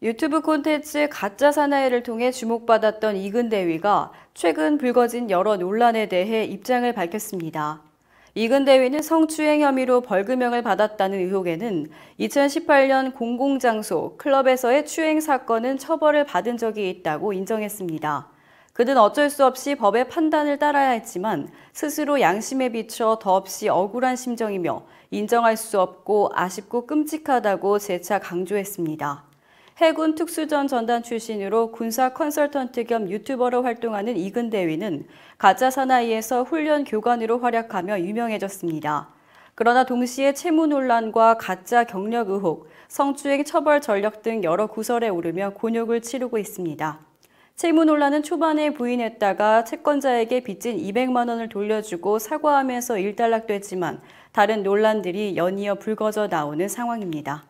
유튜브 콘텐츠 가짜 사나이를 통해 주목받았던 이근 대위가 최근 불거진 여러 논란에 대해 입장을 밝혔습니다. 이근 대위는 성추행 혐의로 벌금형을 받았다는 의혹에는 2018년 공공장소, 클럽에서의 추행 사건은 처벌을 받은 적이 있다고 인정했습니다. 그는 어쩔 수 없이 법의 판단을 따라야 했지만 스스로 양심에 비춰 더없이 억울한 심정이며 인정할 수 없고 아쉽고 끔찍하다고 재차 강조했습니다. 해군 특수전 전단 출신으로 군사 컨설턴트 겸 유튜버로 활동하는 이근 대위는 가짜 사나이에서 훈련 교관으로 활약하며 유명해졌습니다. 그러나 동시에 채무 논란과 가짜 경력 의혹, 성추행 처벌 전력 등 여러 구설에 오르며 곤욕을 치르고 있습니다. 채무 논란은 초반에 부인했다가 채권자에게 빚진 200만 원을 돌려주고 사과하면서 일단락됐지만 다른 논란들이 연이어 불거져 나오는 상황입니다.